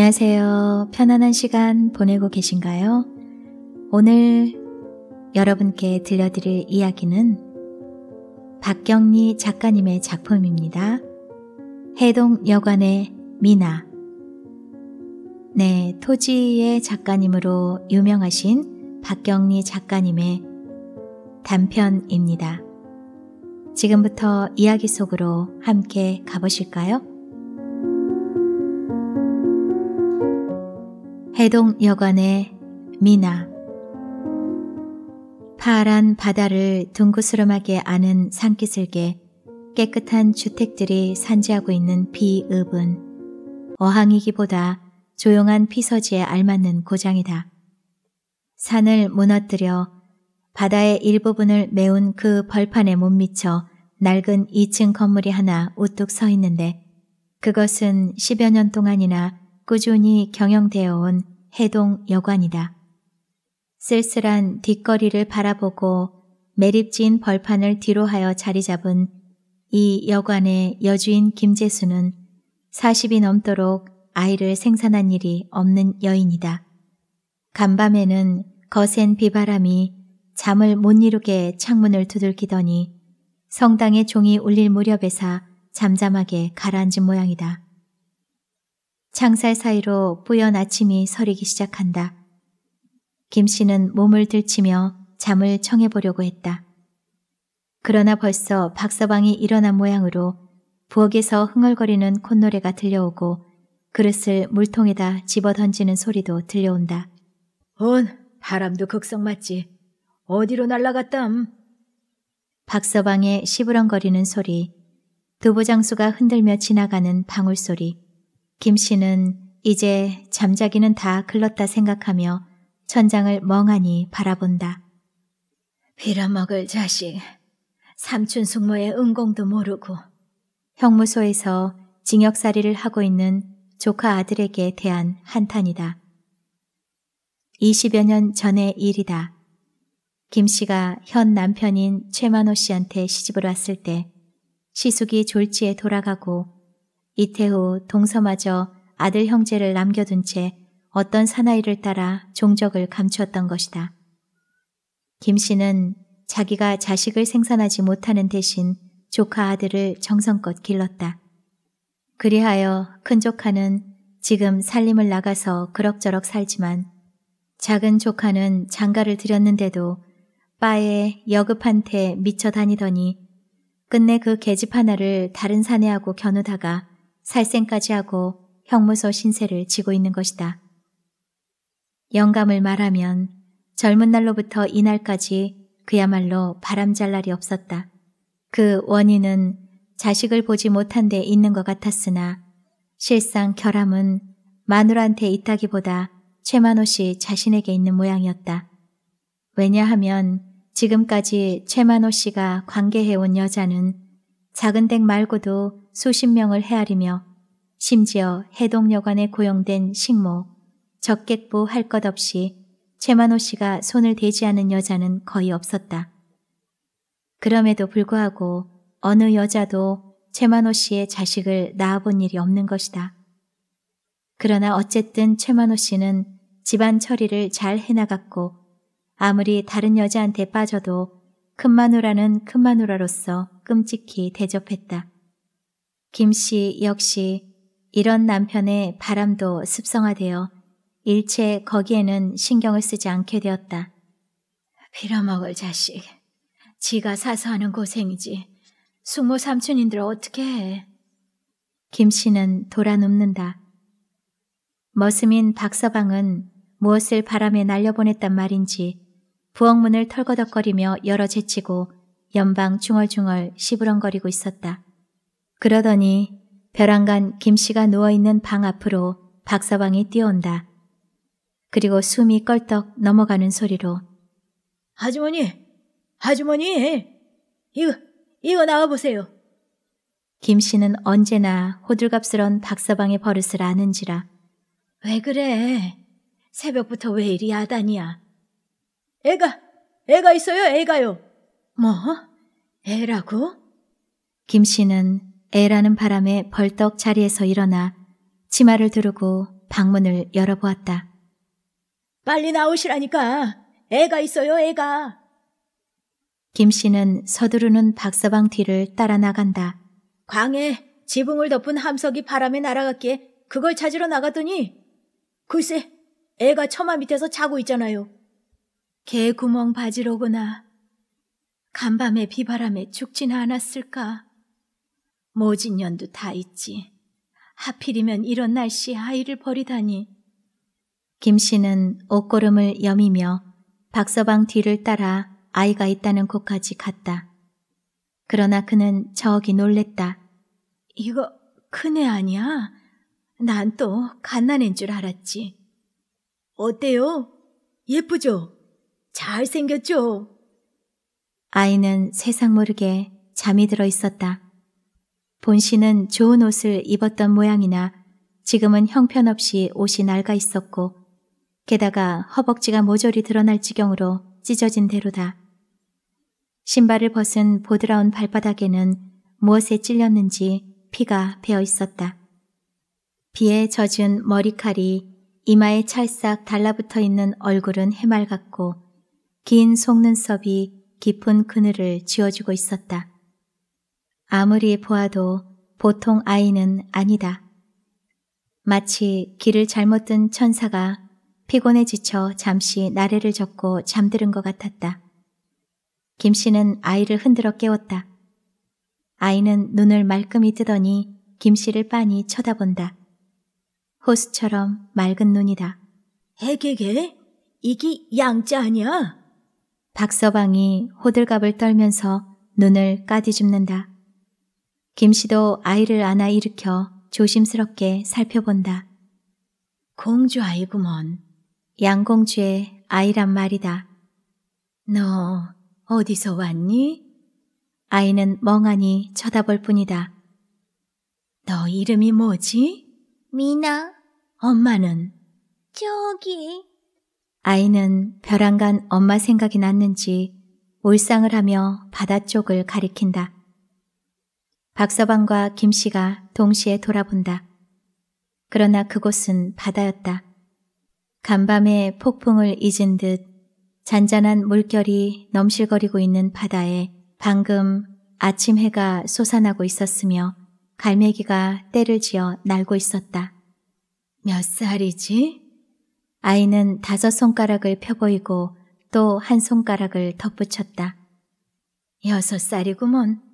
안녕하세요. 편안한 시간 보내고 계신가요? 오늘 여러분께 들려드릴 이야기는 박경리 작가님의 작품입니다. 해동 여관의 미나. 네, 토지의 작가님으로 유명하신 박경리 작가님의 단편입니다. 지금부터 이야기 속으로 함께 가보실까요? 해동여관의 미나 파란 바다를 둥그스름하게 아는 산기슭에 깨끗한 주택들이 산지하고 있는 비읍은 어항이기보다 조용한 피서지에 알맞는 고장이다. 산을 무너뜨려 바다의 일부분을 메운 그 벌판에 못 미쳐 낡은 2층 건물이 하나 우뚝 서 있는데 그것은 10여 년 동안이나 꾸준히 경영되어 온 해동 여관이다. 쓸쓸한 뒷거리를 바라보고 매립진 벌판을 뒤로 하여 자리 잡은 이 여관의 여주인 김재수는 40이 넘도록 아이를 생산한 일이 없는 여인이다. 간밤에는 거센 비바람이 잠을 못 이루게 창문을 두들기더니 성당의 종이 울릴 무렵에서 잠잠하게 가라앉은 모양이다. 창살 사이로 뿌연 아침이 서리기 시작한다. 김 씨는 몸을 들치며 잠을 청해보려고 했다. 그러나 벌써 박서방이 일어난 모양으로 부엌에서 흥얼거리는 콧노래가 들려오고 그릇을 물통에다 집어 던지는 소리도 들려온다. 온 바람도 극성 맞지. 어디로 날라갔담? 박서방의 시부렁거리는 소리, 두보장수가 흔들며 지나가는 방울소리, 김 씨는 이제 잠자기는 다 글렀다 생각하며 천장을 멍하니 바라본다. 빌어먹을 자식, 삼촌 숙모의 은공도 모르고 형무소에서 징역살이를 하고 있는 조카 아들에게 대한 한탄이다. 20여 년 전의 일이다. 김 씨가 현 남편인 최만호 씨한테 시집을 왔을 때 시숙이 졸지에 돌아가고 이태후 동서마저 아들 형제를 남겨둔 채 어떤 사나이를 따라 종적을 감추었던 것이다. 김 씨는 자기가 자식을 생산하지 못하는 대신 조카 아들을 정성껏 길렀다. 그리하여 큰 조카는 지금 살림을 나가서 그럭저럭 살지만 작은 조카는 장가를 들였는데도 바에 여급한테 미쳐 다니더니 끝내 그 계집 하나를 다른 사내하고 겨누다가 살생까지 하고 형무소 신세를 지고 있는 것이다. 영감을 말하면 젊은 날로부터 이날까지 그야말로 바람잘 날이 없었다. 그 원인은 자식을 보지 못한 데 있는 것 같았으나 실상 결함은 마누라한테 있다기보다 최만호 씨 자신에게 있는 모양이었다. 왜냐하면 지금까지 최만호 씨가 관계해온 여자는 작은 댁 말고도 수십 명을 헤아리며 심지어 해동여관에 고용된 식모, 적객부 할 것 없이 최만호 씨가 손을 대지 않은 여자는 거의 없었다. 그럼에도 불구하고 어느 여자도 최만호 씨의 자식을 낳아본 일이 없는 것이다. 그러나 어쨌든 최만호 씨는 집안 처리를 잘 해나갔고 아무리 다른 여자한테 빠져도 큰마누라는 큰마누라로서 끔찍히 대접했다. 김씨 역시 이런 남편의 바람도 습성화되어 일체 거기에는 신경을 쓰지 않게 되었다. 빌어먹을 자식. 지가 사서 하는 고생이지. 숙모 삼촌인들 어떻게 해. 김 씨는 돌아눕는다. 머슴인 박서방은 무엇을 바람에 날려보냈단 말인지 부엌문을 털거덕거리며 열어 제치고 연방 중얼중얼 시부렁거리고 있었다. 그러더니 벼랑간 김씨가 누워있는 방 앞으로 박사방이 뛰어온다. 그리고 숨이 껄떡 넘어가는 소리로 아주머니! 아주머니! 이거, 이거 나와보세요. 김씨는 언제나 호들갑스런 박사방의 버릇을 아는지라 왜 그래? 새벽부터 왜 이리 야단이야? 애가, 애가 있어요, 애가요. 뭐? 애라고? 김 씨는 애라는 바람에 벌떡 자리에서 일어나 치마를 두르고 방문을 열어보았다. 빨리 나오시라니까. 애가 있어요, 애가. 김 씨는 서두르는 박서방 뒤를 따라 나간다. 광해, 지붕을 덮은 함석이 바람에 날아갔기에 그걸 찾으러 나갔더니 글쎄, 애가 처마 밑에서 자고 있잖아요. 개 구멍 바지로구나. 간밤에 비바람에 죽지는 않았을까. 모진년도 다 있지. 하필이면 이런 날씨에 아이를 버리다니. 김 씨는 옷걸음을 여미며 박서방 뒤를 따라 아이가 있다는 곳까지 갔다. 그러나 그는 저기 놀랬다. 이거 큰애 아니야? 난 또 갓난인 줄 알았지. 어때요? 예쁘죠? 잘생겼죠? 아이는 세상 모르게 잠이 들어 있었다. 본 씨는 좋은 옷을 입었던 모양이나 지금은 형편없이 옷이 낡아 있었고 게다가 허벅지가 모조리 드러날 지경으로 찢어진 대로다. 신발을 벗은 보드라운 발바닥에는 무엇에 찔렸는지 피가 배어 있었다. 비에 젖은 머리칼이 이마에 찰싹 달라붙어 있는 얼굴은 해맑았고 긴 속눈썹이 깊은 그늘을 지어주고 있었다. 아무리 보아도 보통 아이는 아니다. 마치 길을 잘못 든 천사가 피곤에 지쳐 잠시 나래를 젓고 잠드는 것 같았다. 김 씨는 아이를 흔들어 깨웠다. 아이는 눈을 말끔히 뜨더니 김 씨를 빤히 쳐다본다. 호수처럼 맑은 눈이다. 에게게? 이게 양자 아니야? 박서방이 호들갑을 떨면서 눈을 까디집는다 김 씨도 아이를 안아 일으켜 조심스럽게 살펴본다. 공주 아이구먼. 양공주의 아이란 말이다. 너 어디서 왔니? 아이는 멍하니 쳐다볼 뿐이다. 너 이름이 뭐지? 미나. 엄마는? 저기. 아이는 벼랑간 엄마 생각이 났는지 울상을 하며 바다 쪽을 가리킨다. 박서방과 김 씨가 동시에 돌아본다. 그러나 그곳은 바다였다. 간밤에 폭풍을 잊은 듯 잔잔한 물결이 넘실거리고 있는 바다에 방금 아침 해가 솟아나고 있었으며 갈매기가 때를 지어 날고 있었다. 몇 살이지? 아이는 다섯 손가락을 펴보이고 또 한 손가락을 덧붙였다. 여섯 살이구먼.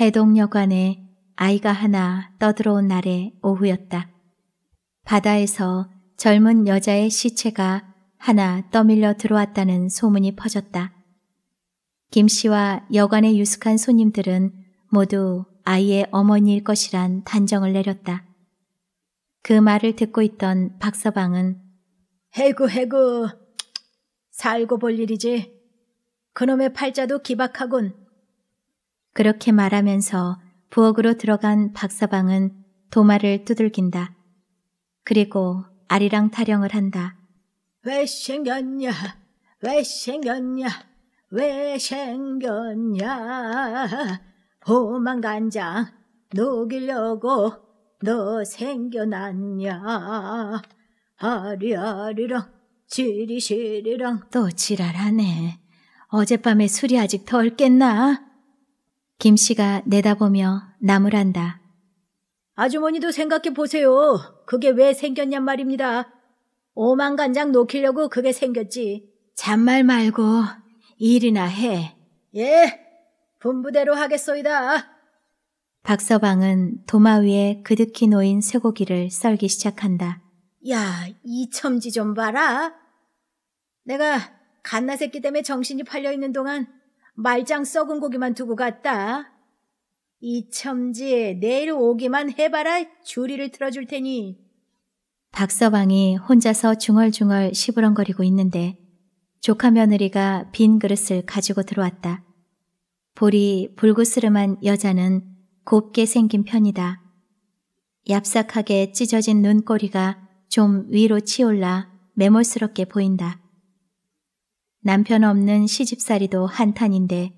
해동여관에 아이가 하나 떠들어온 날의 오후였다. 바다에서 젊은 여자의 시체가 하나 떠밀려 들어왔다는 소문이 퍼졌다. 김 씨와 여관의 유숙한 손님들은 모두 아이의 어머니일 것이란 단정을 내렸다. 그 말을 듣고 있던 박서방은 해구 해구 살고 볼 일이지. 그놈의 팔자도 기박하군. 그렇게 말하면서 부엌으로 들어간 박사방은 도마를 두들긴다. 그리고 아리랑 타령을 한다. 왜 생겼냐? 왜 생겼냐? 왜 생겼냐? 호망간장 녹이려고 너 생겨났냐? 아리아리랑 지리시리랑 또 지랄하네. 어젯밤에 술이 아직 덜 깼나? 김 씨가 내다보며 나무란다. 아주머니도 생각해 보세요. 그게 왜 생겼냔 말입니다. 오만간장 놓기려고 그게 생겼지. 잔말 말고 일이나 해. 예, 분부대로 하겠소이다. 박서방은 도마 위에 그득히 놓인 쇠고기를 썰기 시작한다. 야, 이 첨지 좀 봐라. 내가 갓나 새끼 때문에 정신이 팔려 있는 동안 말짱 썩은 고기만 두고 갔다. 이첨지 내일 오기만 해봐라 주리를 틀어줄 테니. 박서방이 혼자서 중얼중얼 시부렁거리고 있는데 조카 며느리가 빈 그릇을 가지고 들어왔다. 볼이 불구스름한 여자는 곱게 생긴 편이다. 얍삭하게 찢어진 눈꼬리가 좀 위로 치올라 매몰스럽게 보인다. 남편 없는 시집살이도 한탄인데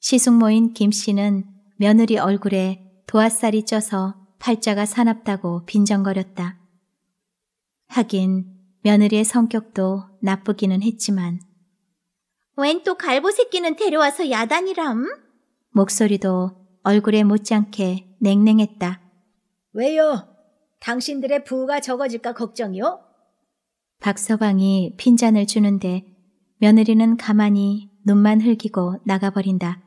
시숙모인 김 씨는 며느리 얼굴에 도화살이 쪄서 팔자가 사납다고 빈정거렸다. 하긴 며느리의 성격도 나쁘기는 했지만 웬 또 갈보 새끼는 데려와서 야단이람? 목소리도 얼굴에 못지않게 냉랭했다. 왜요? 당신들의 부가 적어질까 걱정이요? 박서방이 핀잔을 주는데 며느리는 가만히 눈만 흘기고 나가버린다.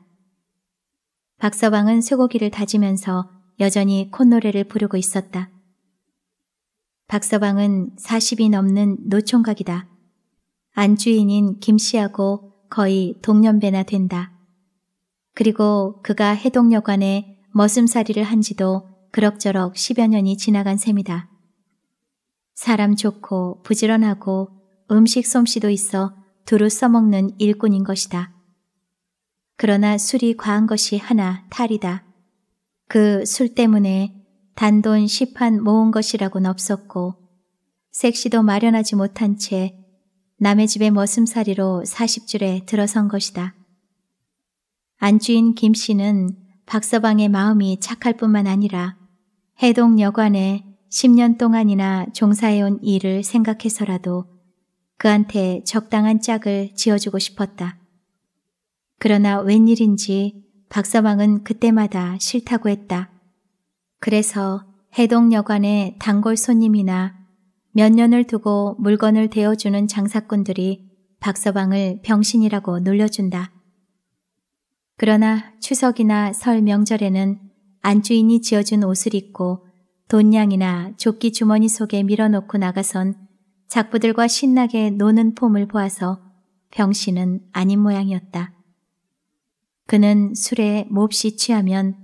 박서방은 쇠고기를 다지면서 여전히 콧노래를 부르고 있었다. 박서방은 40이 넘는 노총각이다. 안주인인 김씨하고 거의 동년배나 된다. 그리고 그가 해동여관에 머슴살이를 한 지도 그럭저럭 10여 년이 지나간 셈이다. 사람 좋고 부지런하고 음식 솜씨도 있어 두루 써먹는 일꾼인 것이다. 그러나 술이 과한 것이 하나 탈이다. 그 술 때문에 단돈 10판 모은 것이라곤 없었고 색시도 마련하지 못한 채 남의 집의 머슴살이로 40줄에 들어선 것이다. 안주인 김 씨는 박서방의 마음이 착할 뿐만 아니라 해동 여관에 10년 동안이나 종사해온 일을 생각해서라도 그한테 적당한 짝을 지어주고 싶었다. 그러나 웬일인지 박서방은 그때마다 싫다고 했다. 그래서 해동여관에 단골 손님이나 몇 년을 두고 물건을 대어주는 장사꾼들이 박서방을 병신이라고 놀려준다. 그러나 추석이나 설 명절에는 안주인이 지어준 옷을 입고 돈냥이나 조끼 주머니 속에 밀어놓고 나가선 작부들과 신나게 노는 폼을 보아서 병신은 아닌 모양이었다. 그는 술에 몹시 취하면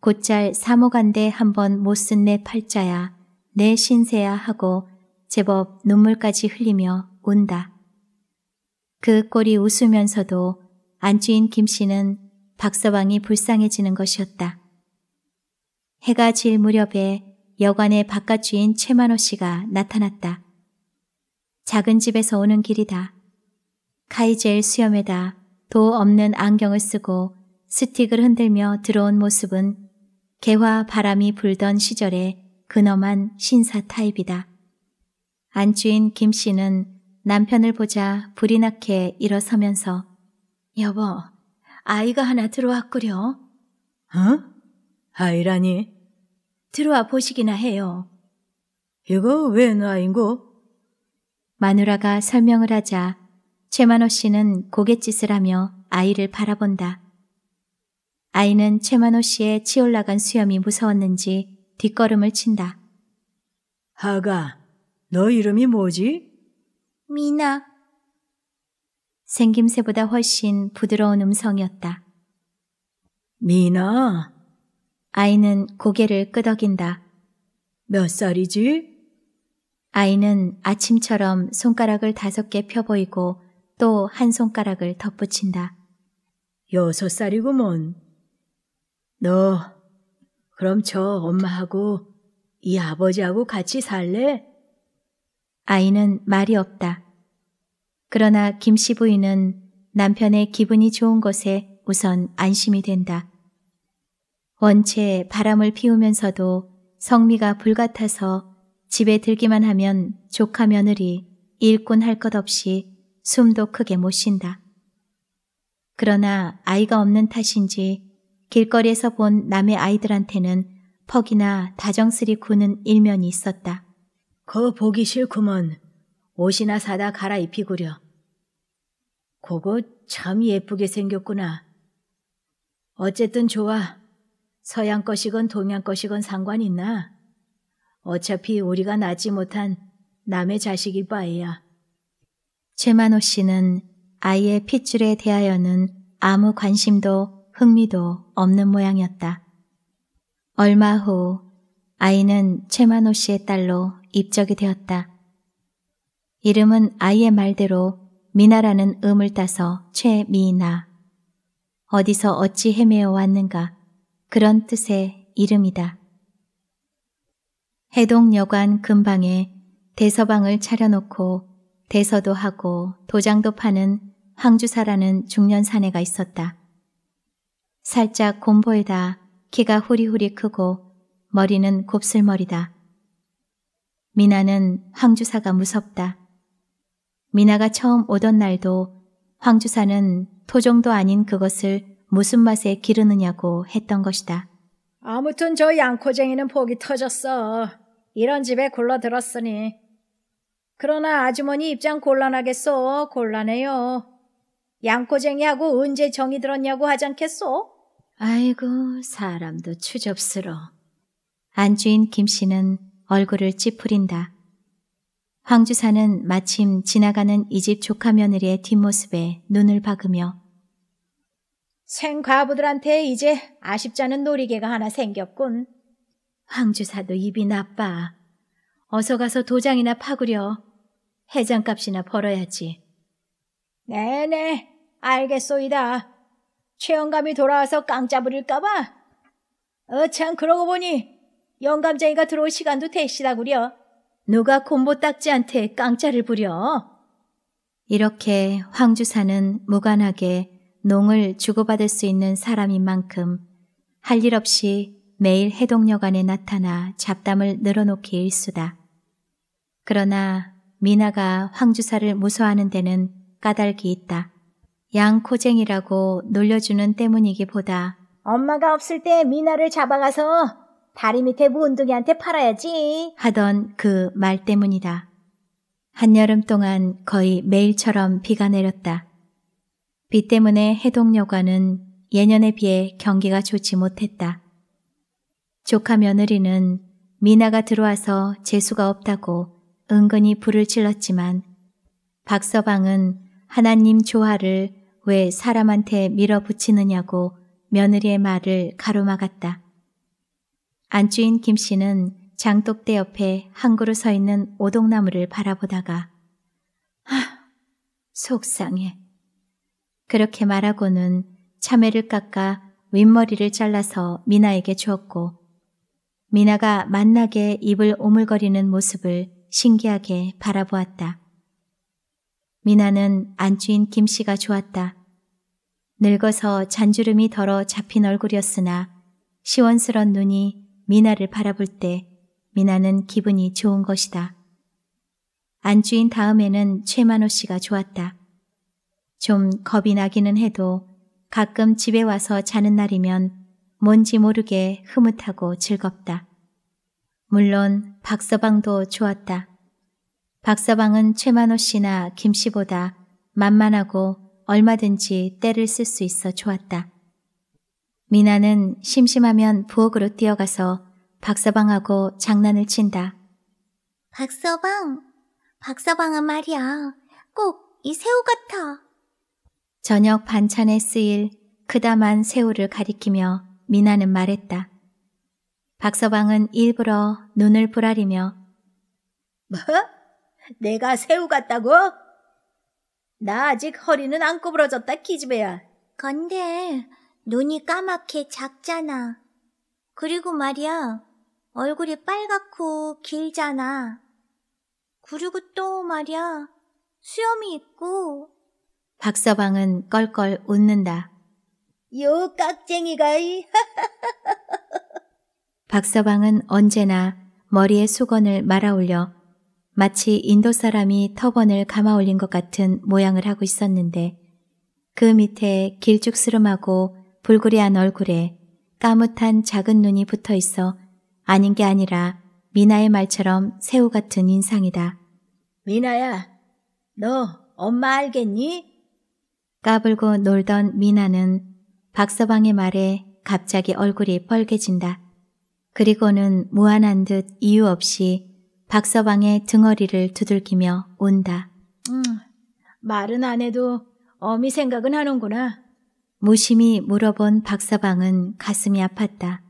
곧잘 사모간데 한번 못 쓴 내 팔자야, 내 신세야 하고 제법 눈물까지 흘리며 운다. 그 꼴이 웃으면서도 안주인 김 씨는 박서방이 불쌍해지는 것이었다. 해가 질 무렵에 여관의 바깥주인 최만호 씨가 나타났다. 작은 집에서 오는 길이다. 카이젤 수염에다 도 없는 안경을 쓰고 스틱을 흔들며 들어온 모습은 개화 바람이 불던 시절의 근엄한 신사 타입이다. 안주인 김 씨는 남편을 보자 불이 나게 일어서면서 여보, 아이가 하나 들어왔구려. 어? 아이라니? 들어와 보시기나 해요. 이거 왜 나인고? 마누라가 설명을 하자 최만호 씨는 고갯짓을 하며 아이를 바라본다. 아이는 최만호 씨의 치올라간 수염이 무서웠는지 뒷걸음을 친다. 하가, 너 이름이 뭐지? 미나. 생김새보다 훨씬 부드러운 음성이었다. 미나. 아이는 고개를 끄덕인다. 몇 살이지? 아이는 아침처럼 손가락을 다섯 개 펴보이고 또 한 손가락을 덧붙인다. 여섯 살이구먼. 너, 그럼 저 엄마하고 이 아버지하고 같이 살래? 아이는 말이 없다. 그러나 김씨 부인은 남편의 기분이 좋은 것에 우선 안심이 된다. 원체 바람을 피우면서도 성미가 불같아서 집에 들기만 하면 조카 며느리 일꾼 할 것 없이 숨도 크게 못 쉰다. 그러나 아이가 없는 탓인지 길거리에서 본 남의 아이들한테는 퍽이나 다정스리 구는 일면이 있었다. 거 보기 싫구먼. 옷이나 사다 갈아입히구려. 그거 참 예쁘게 생겼구나. 어쨌든 좋아. 서양 것이건 동양 것이건 상관 있나? 어차피 우리가 낳지 못한 남의 자식일 바에야. 최만호 씨는 아이의 핏줄에 대하여는 아무 관심도 흥미도 없는 모양이었다. 얼마 후 아이는 최만호 씨의 딸로 입적이 되었다. 이름은 아이의 말대로 미나라는 음을 따서 최미나. 어디서 어찌 헤매어 왔는가 그런 뜻의 이름이다. 해동여관 근방에 대서방을 차려놓고 대서도 하고 도장도 파는 황주사라는 중년 사내가 있었다. 살짝 곰보에다 키가 후리후리 크고 머리는 곱슬머리다. 미나는 황주사가 무섭다. 미나가 처음 오던 날도 황주사는 토종도 아닌 그것을 무슨 맛에 기르느냐고 했던 것이다. 아무튼 저 양코쟁이는 복이 터졌어. 이런 집에 굴러들었으니. 그러나 아주머니 입장 곤란하겠소. 곤란해요. 양코쟁이하고 언제 정이 들었냐고 하지 않겠소? 아이고 사람도 추접스러. 안주인 김 씨는 얼굴을 찌푸린다. 황주사는 마침 지나가는 이 집 조카 며느리의 뒷모습에 눈을 박으며 생과부들한테 이제 아쉽자는 놀이개가 하나 생겼군. 황주사도 입이 나빠. 어서 가서 도장이나 파구려. 해장값이나 벌어야지. 네네, 알겠소이다. 최영감이 돌아와서 깡짜 부릴까봐. 어참 그러고 보니 영감쟁이가 들어올 시간도 되시다구려. 누가 곰보 딱지한테 깡짜를 부려. 이렇게 황주사는 무관하게 농을 주고받을 수 있는 사람인 만큼 할 일 없이 매일 해동여관에 나타나 잡담을 늘어놓기 일수다. 그러나 미나가 황주사를 무서워하는 데는 까닭이 있다. 양코쟁이라고 놀려주는 때문이기보다 엄마가 없을 때 미나를 잡아가서 다리 밑에 무운둥이한테 팔아야지 하던 그 말 때문이다. 한여름 동안 거의 매일처럼 비가 내렸다. 비 때문에 해동여관은 예년에 비해 경기가 좋지 못했다. 조카 며느리는 미나가 들어와서 재수가 없다고 은근히 불을 질렀지만 박서방은 하나님 조화를 왜 사람한테 밀어붙이느냐고 며느리의 말을 가로막았다. 안주인 김 씨는 장독대 옆에 한 그루 서 있는 오동나무를 바라보다가 아, 속상해. 그렇게 말하고는 참외를 깎아 윗머리를 잘라서 미나에게 주었고 미나가 만나게 입을 오물거리는 모습을 신기하게 바라보았다. 미나는 안주인 김씨가 좋았다. 늙어서 잔주름이 덜어 잡힌 얼굴이었으나 시원스런 눈이 미나를 바라볼 때 미나는 기분이 좋은 것이다. 안주인 다음에는 최만호 씨가 좋았다. 좀 겁이 나기는 해도 가끔 집에 와서 자는 날이면 뭔지 모르게 흐뭇하고 즐겁다. 물론 박서방도 좋았다. 박서방은 최만호 씨나 김 씨보다 만만하고 얼마든지 때를 쓸 수 있어 좋았다. 미나는 심심하면 부엌으로 뛰어가서 박서방하고 장난을 친다. 박서방, 박서방은 말이야. 꼭 이 새우 같아. 저녁 반찬에 쓰일 그다만 새우를 가리키며 미나는 말했다. 박서방은 일부러 눈을 부라리며 뭐? 내가 새우 같다고? 나 아직 허리는 안 구부러졌다 키즈베야. 건데 눈이 까맣게 작잖아. 그리고 말이야 얼굴이 빨갛고 길잖아. 그리고 또 말이야 수염이 있고. 박서방은 껄껄 웃는다. 요 깍쟁이가 이 박서방은 언제나 머리에 수건을 말아 올려 마치 인도 사람이 터번을 감아 올린 것 같은 모양을 하고 있었는데 그 밑에 길쭉스름하고 불그레한 얼굴에 까뭇한 작은 눈이 붙어 있어 아닌 게 아니라 미나의 말처럼 새우 같은 인상이다. 미나야, 너 엄마 알겠니? 까불고 놀던 미나는 박서방의 말에 갑자기 얼굴이 빨개진다. 그리고는 무한한듯 이유 없이 박서방의 등어리를 두들기며 운다 음, 말은 안 해도 어미 생각은 하는구나. 무심히 물어본 박서방은 가슴이 아팠다.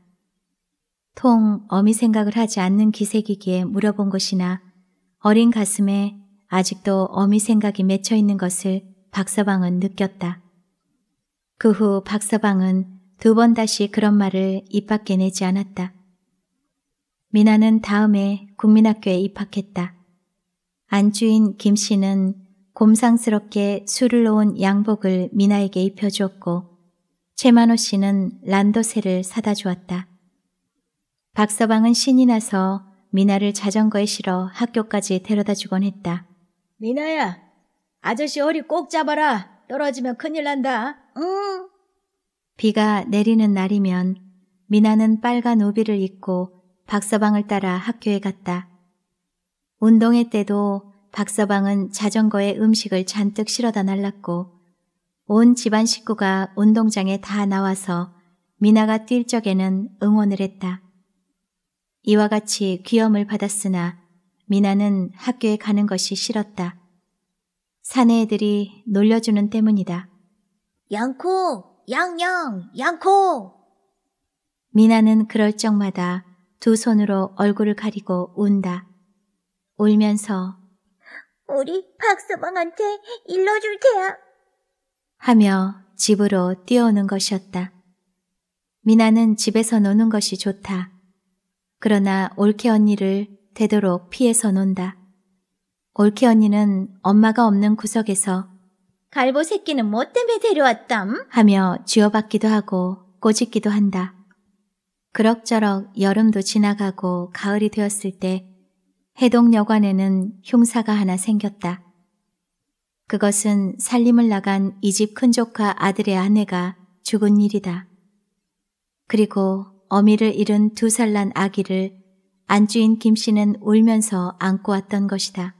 통 어미 생각을 하지 않는 기색이기에 물어본 것이나 어린 가슴에 아직도 어미 생각이 맺혀 있는 것을 박서방은 느꼈다. 그후 박서방은 두 번 다시 그런 말을 입 밖에 내지 않았다. 미나는 다음에 국민학교에 입학했다. 안주인 김 씨는 곰상스럽게 술을 놓은 양복을 미나에게 입혀주었고 최만호 씨는 란도세를 사다 주었다. 박서방은 신이 나서 미나를 자전거에 실어 학교까지 데려다 주곤 했다. 미나야, 아저씨 허리 꼭 잡아라. 떨어지면 큰일 난다. 응. 비가 내리는 날이면 미나는 빨간 우비를 입고 박서방을 따라 학교에 갔다. 운동회 때도 박서방은 자전거에 음식을 잔뜩 실어다 날랐고 온 집안 식구가 운동장에 다 나와서 미나가 뛸 적에는 응원을 했다. 이와 같이 귀염을 받았으나 미나는 학교에 가는 것이 싫었다. 사내 애들이 놀려주는 때문이다. 양코, 양양, 양코! 미나는 그럴 적마다 두 손으로 얼굴을 가리고 운다. 울면서 우리 박서방한테 일러줄 테야. 하며 집으로 뛰어오는 것이었다. 미나는 집에서 노는 것이 좋다. 그러나 올케 언니를 되도록 피해서 논다. 올케 언니는 엄마가 없는 구석에서 갈보 새끼는 뭐 때문에 데려왔담? 하며 쥐어박기도 하고 꼬집기도 한다. 그럭저럭 여름도 지나가고 가을이 되었을 때 해동여관에는 흉사가 하나 생겼다. 그것은 살림을 나간 이 집 큰조카 아들의 아내가 죽은 일이다. 그리고 어미를 잃은 두 살난 아기를 안주인 김 씨는 울면서 안고 왔던 것이다.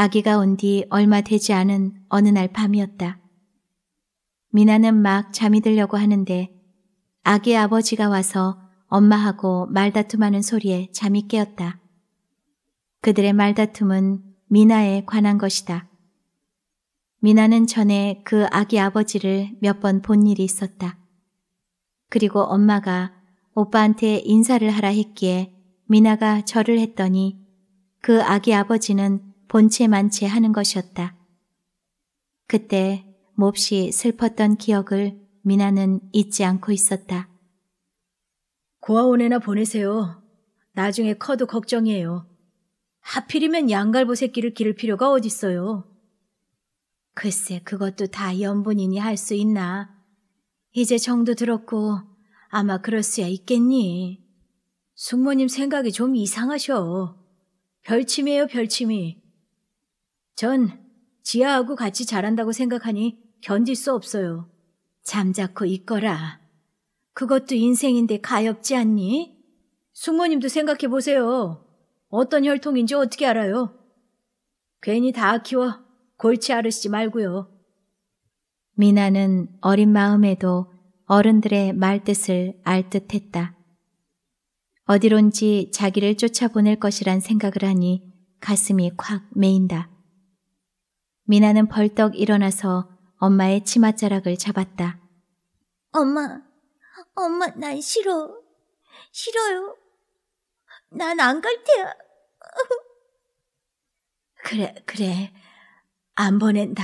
아기가 온 뒤 얼마 되지 않은 어느 날 밤이었다. 미나는 막 잠이 들려고 하는데 아기 아버지가 와서 엄마하고 말다툼하는 소리에 잠이 깨었다. 그들의 말다툼은 미나에 관한 것이다. 미나는 전에 그 아기 아버지를 몇 번 본 일이 있었다. 그리고 엄마가 오빠한테 인사를 하라 했기에 미나가 절을 했더니 그 아기 아버지는 본체 만채 하는 것이었다. 그때 몹시 슬펐던 기억을 미나는 잊지 않고 있었다. 고아원에나 보내세요. 나중에 커도 걱정이에요. 하필이면 양갈보 새끼를 기를 필요가 어딨어요. 글쎄 그것도 다 연분이니 할 수 있나. 이제 정도 들었고 아마 그럴 수야 있겠니. 숙모님 생각이 좀 이상하셔. 별침이에요 별침이. 전 지아하고 같이 자란다고 생각하니 견딜 수 없어요. 잠자코 있거라. 그것도 인생인데 가엾지 않니? 숙모님도 생각해 보세요. 어떤 혈통인지 어떻게 알아요? 괜히 다 키워 골치 아르시지 말고요. 미나는 어린 마음에도 어른들의 말뜻을 알 듯했다. 어디론지 자기를 쫓아보낼 것이란 생각을 하니 가슴이 콱 메인다. 미나는 벌떡 일어나서 엄마의 치맛자락을 잡았다. 엄마, 엄마, 난 싫어. 싫어요. 난 안 갈 테야. 그래, 그래. 안 보낸다.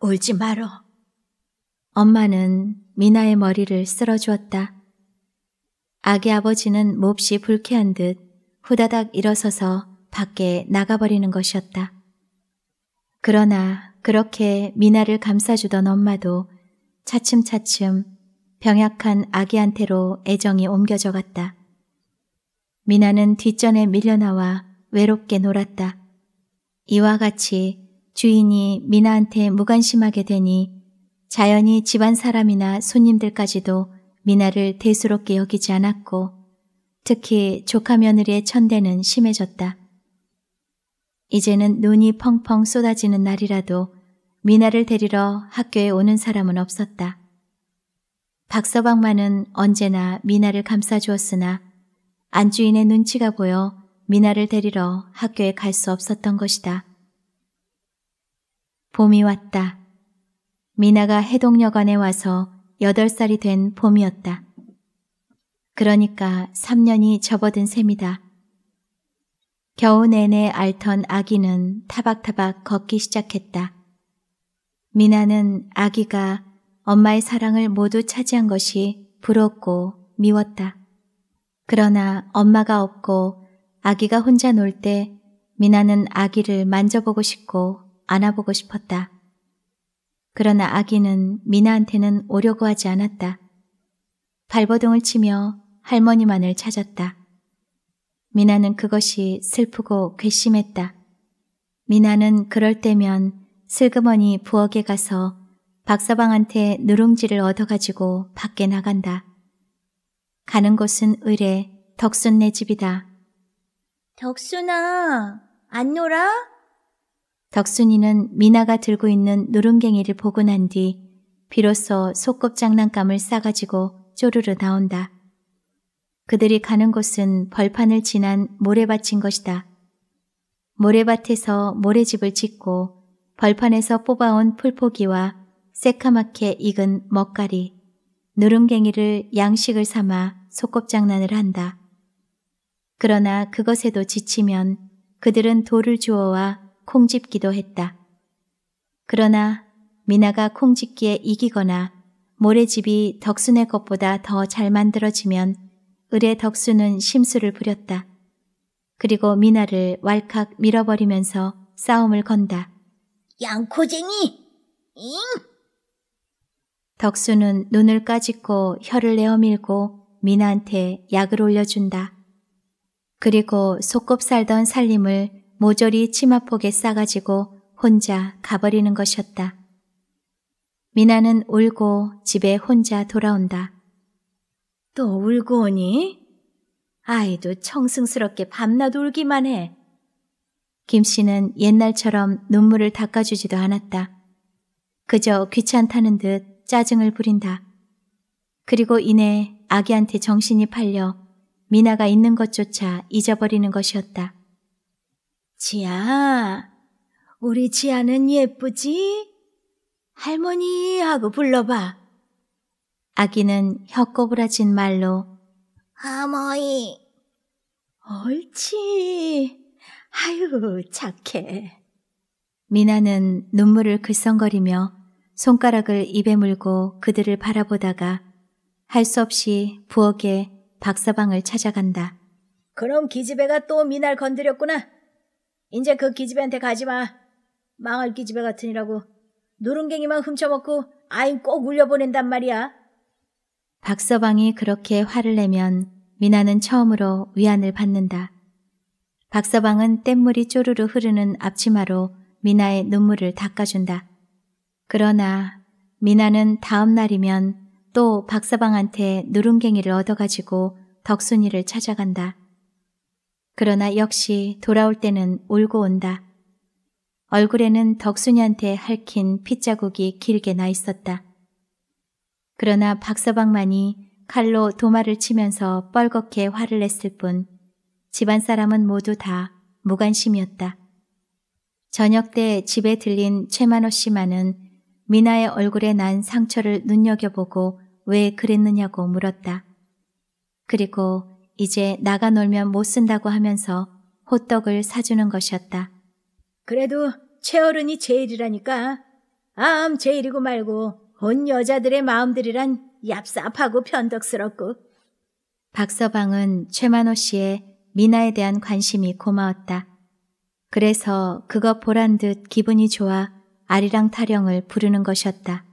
울지 말어. 엄마는 미나의 머리를 쓸어주었다. 아기 아버지는 몹시 불쾌한 듯 후다닥 일어서서 밖에 나가버리는 것이었다. 그러나 그렇게 미나를 감싸주던 엄마도 차츰차츰 병약한 아기한테로 애정이 옮겨져 갔다. 미나는 뒷전에 밀려나와 외롭게 놀았다. 이와 같이 주인이 미나한테 무관심하게 되니 자연히 집안 사람이나 손님들까지도 미나를 대수롭게 여기지 않았고 특히 조카 며느리의 천대는 심해졌다. 이제는 눈이 펑펑 쏟아지는 날이라도 미나를 데리러 학교에 오는 사람은 없었다. 박서방만은 언제나 미나를 감싸주었으나 안주인의 눈치가 보여 미나를 데리러 학교에 갈 수 없었던 것이다. 봄이 왔다. 미나가 해동여관에 와서 8살이 된 봄이었다. 그러니까 3년이 접어든 셈이다. 겨우 내내 앓던 아기는 타박타박 걷기 시작했다. 미나는 아기가 엄마의 사랑을 모두 차지한 것이 부럽고 미웠다. 그러나 엄마가 없고 아기가 혼자 놀 때 미나는 아기를 만져보고 싶고 안아보고 싶었다. 그러나 아기는 미나한테는 오려고 하지 않았다. 발버둥을 치며 할머니만을 찾았다. 미나는 그것이 슬프고 괘씸했다. 미나는 그럴 때면 슬그머니 부엌에 가서 박서방한테 누룽지를 얻어가지고 밖에 나간다. 가는 곳은 의뢰 덕순네 집이다. 덕순아, 안 놀아? 덕순이는 미나가 들고 있는 누룽갱이를 보고 난 뒤 비로소 소꿉 장난감을 싸가지고 쪼르르 나온다. 그들이 가는 곳은 벌판을 지난 모래밭인 것이다. 모래밭에서 모래집을 짓고 벌판에서 뽑아온 풀포기와 새카맣게 익은 먹가리, 누룽갱이를 양식을 삼아 소꿉장난을 한다. 그러나 그것에도 지치면 그들은 돌을 주워와 콩집기도 했다. 그러나 미나가 콩집기에 이기거나 모래집이 덕순의 것보다 더 잘 만들어지면 을의 덕수는 심술을 부렸다. 그리고 미나를 왈칵 밀어버리면서 싸움을 건다. 양코쟁이! 잉! 덕수는 눈을 까짓고 혀를 내어밀고 미나한테 약을 올려준다. 그리고 속곱 살던 살림을 모조리 치마폭에 싸가지고 혼자 가버리는 것이었다. 미나는 울고 집에 혼자 돌아온다. 또 울고 오니? 아이도 청승스럽게 밤낮 울기만 해. 김 씨는 옛날처럼 눈물을 닦아주지도 않았다. 그저 귀찮다는 듯 짜증을 부린다. 그리고 이내 아기한테 정신이 팔려 미나가 있는 것조차 잊어버리는 것이었다. 지아, 우리 지아는 예쁘지? 할머니 하고 불러봐. 아기는 혀꼬부라진 말로 어머니 옳지 아유 착해 미나는 눈물을 글썽거리며 손가락을 입에 물고 그들을 바라보다가 할 수 없이 부엌에 박사방을 찾아간다. 그럼 기집애가 또미나를 건드렸구나. 이제 그 기집애한테 가지 마. 망할 기집애 같으니라고. 누룽갱이만 훔쳐먹고 아인 꼭 울려보낸단 말이야. 박서방이 그렇게 화를 내면 미나는 처음으로 위안을 받는다. 박서방은 뗏물이 쪼르르 흐르는 앞치마로 미나의 눈물을 닦아준다. 그러나 미나는 다음 날이면 또 박서방한테 누룽갱이를 얻어가지고 덕순이를 찾아간다. 그러나 역시 돌아올 때는 울고 온다. 얼굴에는 덕순이한테 핥힌 핏자국이 길게 나 있었다. 그러나 박서방만이 칼로 도마를 치면서 뻘겋게 화를 냈을 뿐 집안 사람은 모두 다 무관심이었다. 저녁 때 집에 들린 최만호 씨만은 미나의 얼굴에 난 상처를 눈여겨보고 왜 그랬느냐고 물었다. 그리고 이제 나가 놀면 못 쓴다고 하면서 호떡을 사주는 것이었다. 그래도 최어른이 제일이라니까. 암 제일이고 말고 온 여자들의 마음들이란 얍삽하고 편덕스럽고 박서방은 최만호 씨의 미나에 대한 관심이 고마웠다. 그래서 그거 보란 듯 기분이 좋아 아리랑 타령을 부르는 것이었다.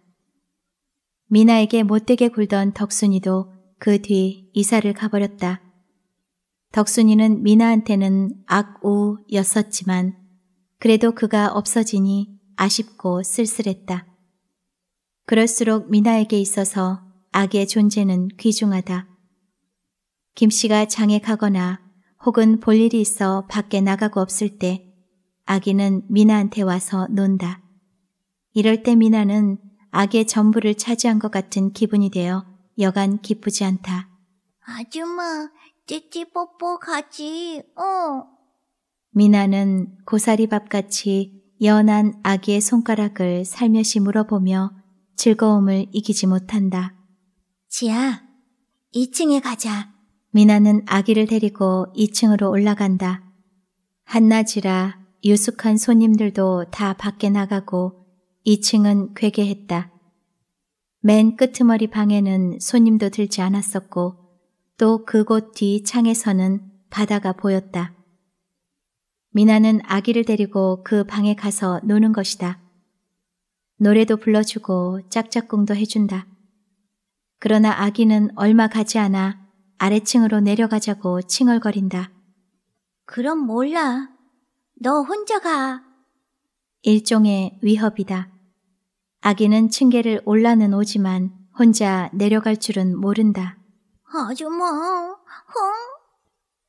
미나에게 못되게 굴던 덕순이도 그 뒤 이사를 가버렸다. 덕순이는 미나한테는 악우였었지만 그래도 그가 없어지니 아쉽고 쓸쓸했다. 그럴수록 미나에게 있어서 악의 존재는 귀중하다. 김 씨가 장에 가거나 혹은 볼 일이 있어 밖에 나가고 없을 때 아기는 미나한테 와서 논다. 이럴 때 미나는 악의 전부를 차지한 것 같은 기분이 되어 여간 기쁘지 않다. 아줌마, 찌찌뽀뽀 가지, 어. 미나는 고사리밥같이 연한 아기의 손가락을 살며시 물어보며 즐거움을 이기지 못한다. 지아, 2층에 가자. 미나는 아기를 데리고 2층으로 올라간다. 한낮이라 유숙한 손님들도 다 밖에 나가고 2층은 괴괴했다맨 끄트머리 방에는 손님도 들지 않았었고 또 그곳 뒤 창에서는 바다가 보였다. 미나는 아기를 데리고 그 방에 가서 노는 것이다. 노래도 불러주고 짝짝꿍도 해준다. 그러나 아기는 얼마 가지 않아 아래층으로 내려가자고 칭얼거린다. 그럼 몰라. 너 혼자 가. 일종의 위협이다. 아기는 층계를 올라는 오지만 혼자 내려갈 줄은 모른다. 아주머, 홍! 뭐, 어?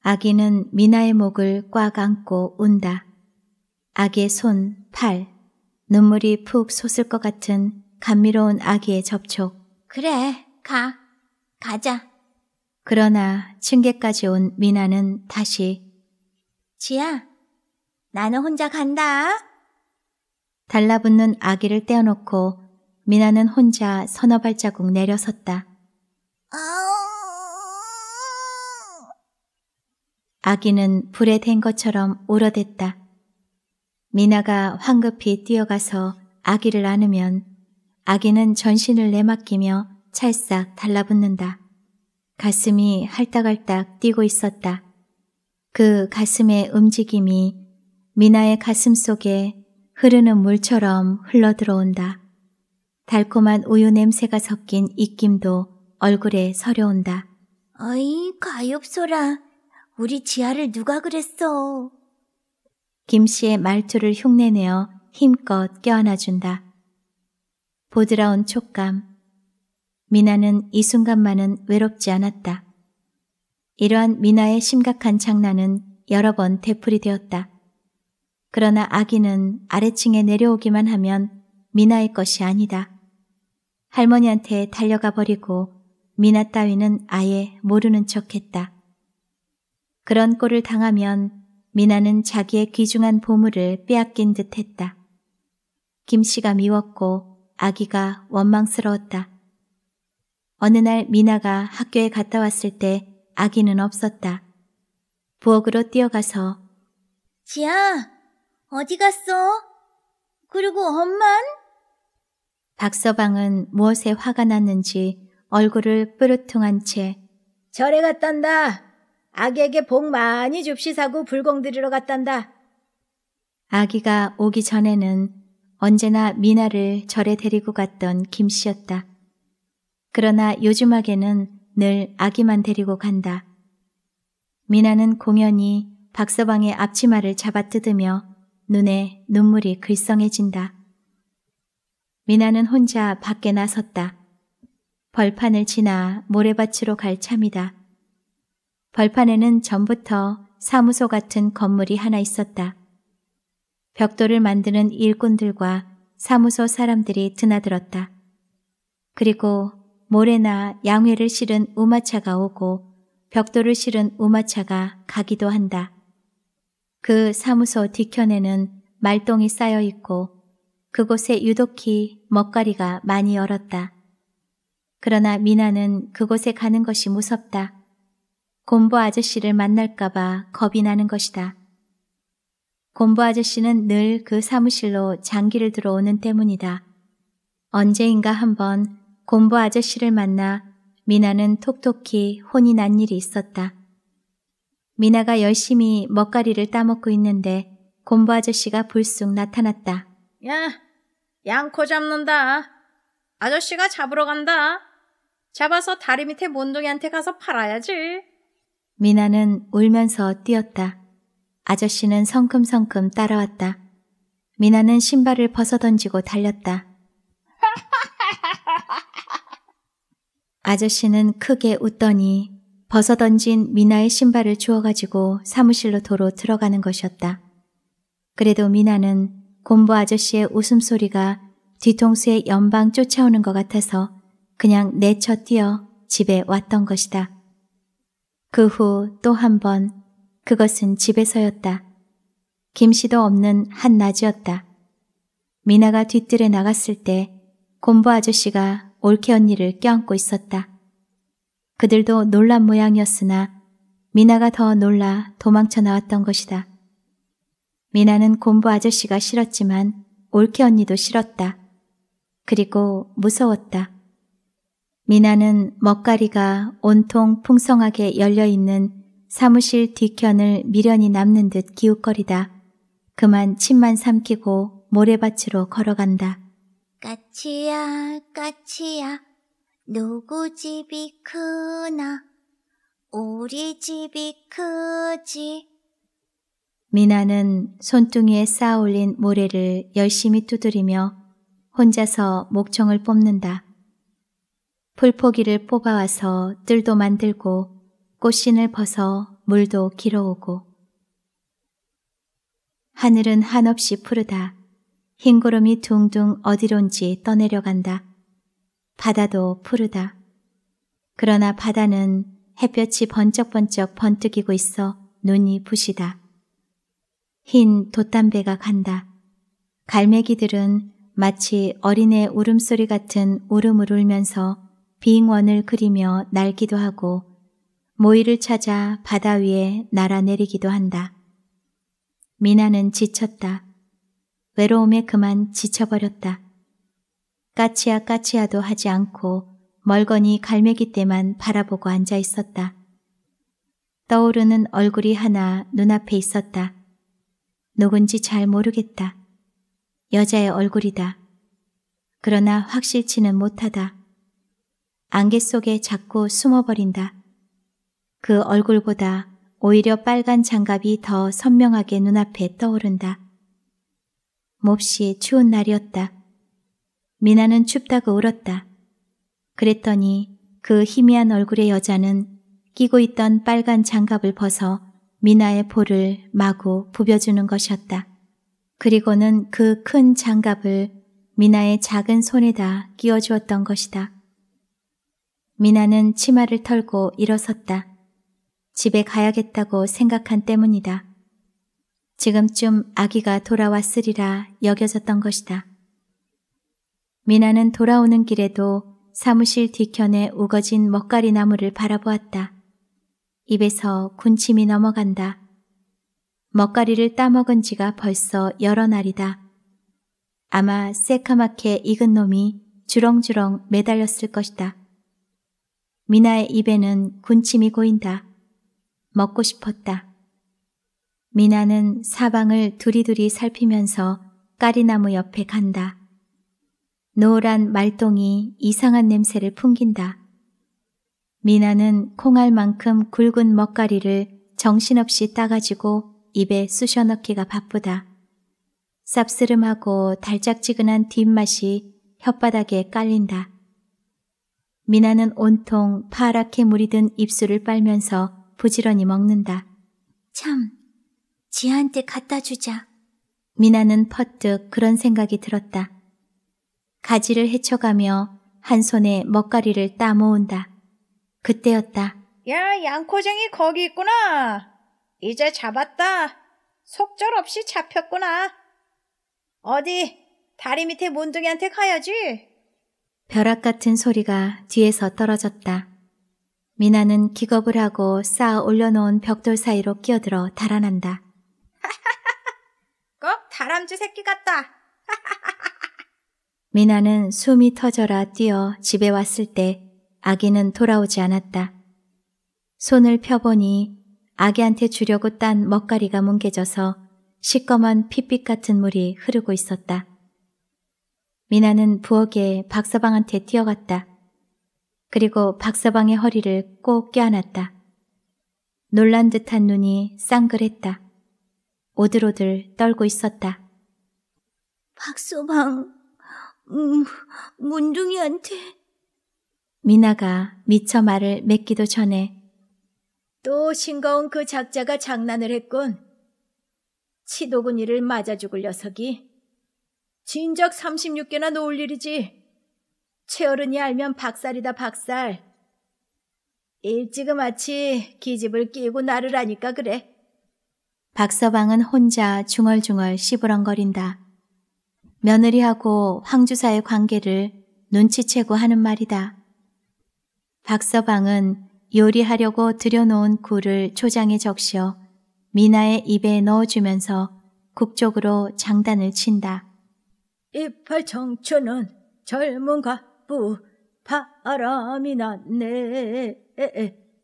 아기는 미나의 목을 꽉 안고 운다. 아기의 손, 팔, 눈물이 푹 솟을 것 같은 감미로운 아기의 접촉. 그래, 가. 가자. 그러나 층계까지 온 미나는 다시 지야, 나는 혼자 간다. 달라붙는 아기를 떼어놓고 미나는 혼자 서너 발자국 내려섰다. 아기는 불에 댄 것처럼 울어댔다 미나가 황급히 뛰어가서 아기를 안으면 아기는 전신을 내맡기며 찰싹 달라붙는다. 가슴이 할딱할딱 뛰고 있었다. 그 가슴의 움직임이 미나의 가슴 속에 흐르는 물처럼 흘러들어온다. 달콤한 우유 냄새가 섞인 입김도 얼굴에 서려온다. 어이, 가엾소라. 우리 지아를 누가 그랬어. 김 씨의 말투를 흉내내어 힘껏 껴안아준다. 보드라운 촉감. 미나는 이 순간만은 외롭지 않았다. 이러한 미나의 심각한 장난은 여러 번 되풀이 되었다. 그러나 아기는 아래층에 내려오기만 하면 미나의 것이 아니다. 할머니한테 달려가 버리고 미나 따위는 아예 모르는 척했다. 그런 꼴을 당하면 미나는 자기의 귀중한 보물을 빼앗긴 듯 했다. 김 씨가 미웠고 아기가 원망스러웠다. 어느 날 미나가 학교에 갔다 왔을 때 아기는 없었다. 부엌으로 뛰어가서 지아 어디 갔어? 그리고 엄만? 박서방은 무엇에 화가 났는지 얼굴을 뿌르퉁한 채 절에 갔단다. 아기에게 복 많이 줍시사고 불공 들이러 갔단다. 아기가 오기 전에는 언제나 미나를 절에 데리고 갔던 김씨였다. 그러나 요즘하게는 늘 아기만 데리고 간다. 미나는 공연히 박서방의 앞치마를 잡아뜯으며 눈에 눈물이 글썽해진다. 미나는 혼자 밖에 나섰다. 벌판을 지나 모래밭으로 갈 참이다. 벌판에는 전부터 사무소 같은 건물이 하나 있었다. 벽돌을 만드는 일꾼들과 사무소 사람들이 드나들었다. 그리고 모래나 양회를 실은 우마차가 오고 벽돌을 실은 우마차가 가기도 한다. 그 사무소 뒤켠에는 말똥이 쌓여 있고 그곳에 유독히 먹거리가 많이 얼었다. 그러나 미나는 그곳에 가는 것이 무섭다. 곰보 아저씨를 만날까봐 겁이 나는 것이다. 곰보 아저씨는 늘 그 사무실로 장기를 들어오는 때문이다. 언제인가 한번 곰보 아저씨를 만나 미나는 톡톡히 혼이 난 일이 있었다. 미나가 열심히 먹가리를 따먹고 있는데 곰보 아저씨가 불쑥 나타났다. 야, 양코 잡는다. 아저씨가 잡으러 간다. 잡아서 다리 밑에 몬둥이한테 가서 팔아야지. 미나는 울면서 뛰었다. 아저씨는 성큼성큼 따라왔다. 미나는 신발을 벗어던지고 달렸다. 아저씨는 크게 웃더니 벗어던진 미나의 신발을 주워가지고 사무실로 도로 들어가는 것이었다. 그래도 미나는 곰보 아저씨의 웃음소리가 뒤통수에 연방 쫓아오는 것 같아서 그냥 내쳐 뛰어 집에 왔던 것이다. 그후또한번 그것은 집에서였다. 김 씨도 없는 한 낮이었다. 미나가 뒤뜰에 나갔을 때 곰보 아저씨가 올케 언니를 껴안고 있었다. 그들도 놀란 모양이었으나 미나가 더 놀라 도망쳐 나왔던 것이다. 미나는 곰보 아저씨가 싫었지만 올케 언니도 싫었다. 그리고 무서웠다. 미나는 먹가리가 온통 풍성하게 열려있는 사무실 뒤편을 미련이 남는 듯 기웃거리다. 그만 침만 삼키고 모래밭으로 걸어간다. 까치야 까치야 누구 집이 크나 우리 집이 크지 미나는 손등에 쌓아올린 모래를 열심히 두드리며 혼자서 목청을 뽑는다. 풀포기를 뽑아와서 뜰도 만들고 꽃신을 벗어 물도 길어오고 하늘은 한없이 푸르다. 흰구름이 둥둥 어디론지 떠내려간다. 바다도 푸르다. 그러나 바다는 햇볕이 번쩍번쩍 번뜩이고 있어 눈이 부시다. 흰 돛담배가 간다. 갈매기들은 마치 어린애 울음소리 같은 울음을 울면서 빙원을 그리며 날기도 하고 모이를 찾아 바다 위에 날아내리기도 한다. 미나는 지쳤다. 외로움에 그만 지쳐버렸다. 까치야 까치야도 하지 않고 멀거니 갈매기 때만 바라보고 앉아 있었다. 떠오르는 얼굴이 하나 눈앞에 있었다. 누군지 잘 모르겠다. 여자의 얼굴이다. 그러나 확실치는 못하다. 안개 속에 자꾸 숨어버린다. 그 얼굴보다 오히려 빨간 장갑이 더 선명하게 눈앞에 떠오른다. 몹시 추운 날이었다. 미나는 춥다고 울었다. 그랬더니 그 희미한 얼굴의 여자는 끼고 있던 빨간 장갑을 벗어 미나의 볼을 마구 부벼주는 것이었다. 그리고는 그 큰 장갑을 미나의 작은 손에다 끼워주었던 것이다. 미나는 치마를 털고 일어섰다. 집에 가야겠다고 생각한 때문이다. 지금쯤 아기가 돌아왔으리라 여겨졌던 것이다. 미나는 돌아오는 길에도 사무실 뒤편에 우거진 먹가리 나무를 바라보았다. 입에서 군침이 넘어간다. 먹가리를 따먹은 지가 벌써 여러 날이다. 아마 새카맣게 익은 놈이 주렁주렁 매달렸을 것이다. 미나의 입에는 군침이 고인다. 먹고 싶었다. 미나는 사방을 두리두리 살피면서 까리나무 옆에 간다. 노란 말똥이 이상한 냄새를 풍긴다. 미나는 콩알만큼 굵은 먹가리를 정신없이 따가지고 입에 쑤셔 넣기가 바쁘다. 쌉스름하고 달짝지근한 뒷맛이 혓바닥에 깔린다. 미나는 온통 파랗게 물이 든 입술을 빨면서 부지런히 먹는다. 참, 지한테 갖다 주자. 미나는 퍼뜩 그런 생각이 들었다. 가지를 헤쳐가며 한 손에 먹가리를 따모은다. 그때였다. 야, 양코쟁이 거기 있구나. 이제 잡았다. 속절없이 잡혔구나. 어디, 다리 밑에 몬둥이한테 가야지. 벼락 같은 소리가 뒤에서 떨어졌다. 미나는 기겁을 하고 쌓아 올려놓은 벽돌 사이로 끼어들어 달아난다. 꼭 다람쥐 새끼 같다. 미나는 숨이 터져라 뛰어 집에 왔을 때 아기는 돌아오지 않았다. 손을 펴보니 아기한테 주려고 딴 먹가리가 뭉개져서 시꺼먼 핏빛 같은 물이 흐르고 있었다. 미나는 부엌에 박서방한테 뛰어갔다. 그리고 박서방의 허리를 꼭 껴안았다. 놀란 듯한 눈이 쌍그랬다. 오들오들 떨고 있었다. 박서방, 음, 문둥이한테. 미나가 미처 말을 맺기도 전에 또 싱거운 그 작자가 장난을 했군. 치도군이를 맞아 죽을 녀석이 진작 36개나 놓을 일이지. 최어른이 알면 박살이다 박살. 일찍은마치 기집을 끼고 나를 하니까 그래. 박서방은 혼자 중얼중얼 시부렁거린다. 며느리하고 황주사의 관계를 눈치채고 하는 말이다. 박서방은 요리하려고 들여놓은 굴을 초장에 적셔 미나의 입에 넣어주면서 국쪽으로 장단을 친다. 이팔 청춘은 젊은 가부 바람이 났네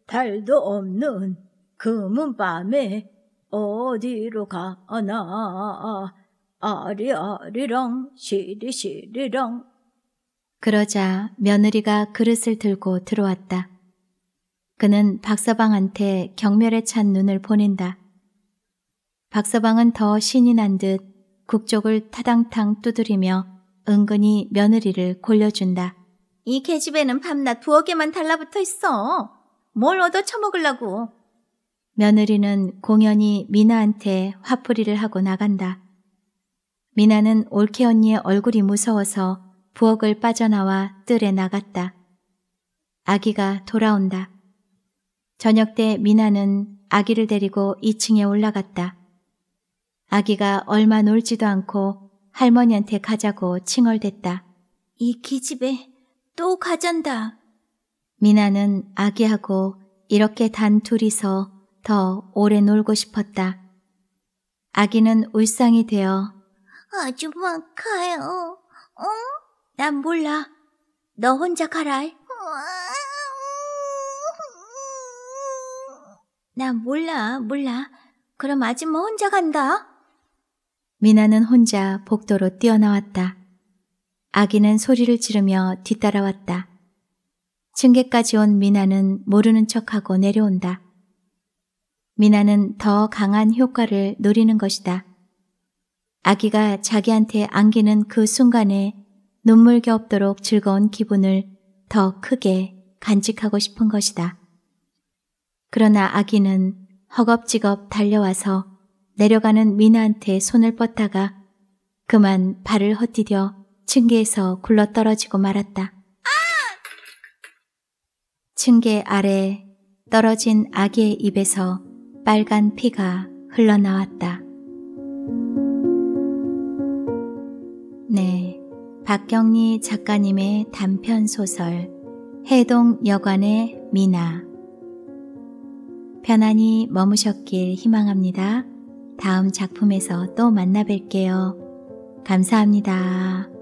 달도 없는 금은 밤에 어디로 가나 아리아리랑 시리시리랑 그러자 며느리가 그릇을 들고 들어왔다. 그는 박서방한테 경멸에 찬 눈을 보낸다. 박서방은 더 신이 난듯 국적을 타당탕 두드리며 은근히 며느리를 골려준다. 이 계집애는 밤낮 부엌에만 달라붙어 있어. 뭘 얻어 처먹으려고. 며느리는 공연히 미나한테 화풀이를 하고 나간다. 미나는 올케 언니의 얼굴이 무서워서 부엌을 빠져나와 뜰에 나갔다. 아기가 돌아온다. 저녁 때 미나는 아기를 데리고 2층에 올라갔다. 아기가 얼마 놀지도 않고 할머니한테 가자고 칭얼댔다. 이 기집애 또 가잔다. 미나는 아기하고 이렇게 단 둘이서 더 오래 놀고 싶었다. 아기는 울상이 되어 아줌마 가요. 어? 난 몰라. 너 혼자 가라. 난 몰라, 몰라. 그럼 아줌마 혼자 간다. 미나는 혼자 복도로 뛰어나왔다. 아기는 소리를 지르며 뒤따라왔다. 층계까지 온 미나는 모르는 척하고 내려온다. 미나는 더 강한 효과를 노리는 것이다. 아기가 자기한테 안기는 그 순간에 눈물겨 없도록 즐거운 기분을 더 크게 간직하고 싶은 것이다. 그러나 아기는 허겁지겁 달려와서 내려가는 미나한테 손을 뻗다가 그만 발을 헛디뎌 층계에서 굴러 떨어지고 말았다. 아! 층계 아래 떨어진 아기의 입에서 빨간 피가 흘러나왔다. 네, 박경리 작가님의 단편 소설 해동 여관의 미나 편안히 머무셨길 희망합니다. 다음 작품에서 또 만나 뵐게요. 감사합니다.